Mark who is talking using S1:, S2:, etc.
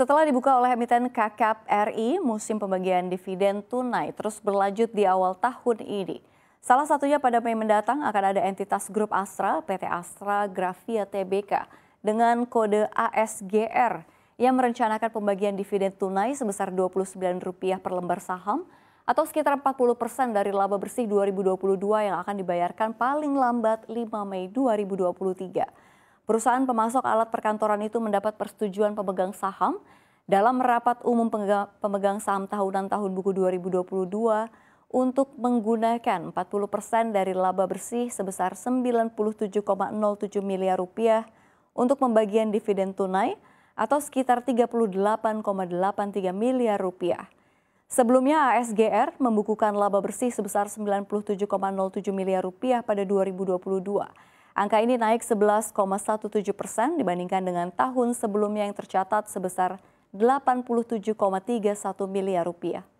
S1: Setelah dibuka oleh emiten KKP RI, musim pembagian dividen tunai terus berlanjut di awal tahun ini. Salah satunya pada Mei mendatang akan ada entitas grup Astra, PT Astra Grafia Tbk dengan kode ASGR yang merencanakan pembagian dividen tunai sebesar Rp29 per lembar saham atau sekitar 40 persen dari laba bersih 2022 yang akan dibayarkan paling lambat 5 Mei 2023. Perusahaan pemasok alat perkantoran itu mendapat persetujuan pemegang saham dalam rapat umum pemegang saham tahunan tahun buku 2022 untuk menggunakan 40 persen dari laba bersih sebesar 97,07 miliar rupiah untuk pembagian dividen tunai atau sekitar 38,83 miliar rupiah. Sebelumnya ASGR membukukan laba bersih sebesar 97,07 miliar rupiah pada 2022 Angka ini naik 11,17 persen dibandingkan dengan tahun sebelumnya yang tercatat sebesar 87,31 miliar rupiah.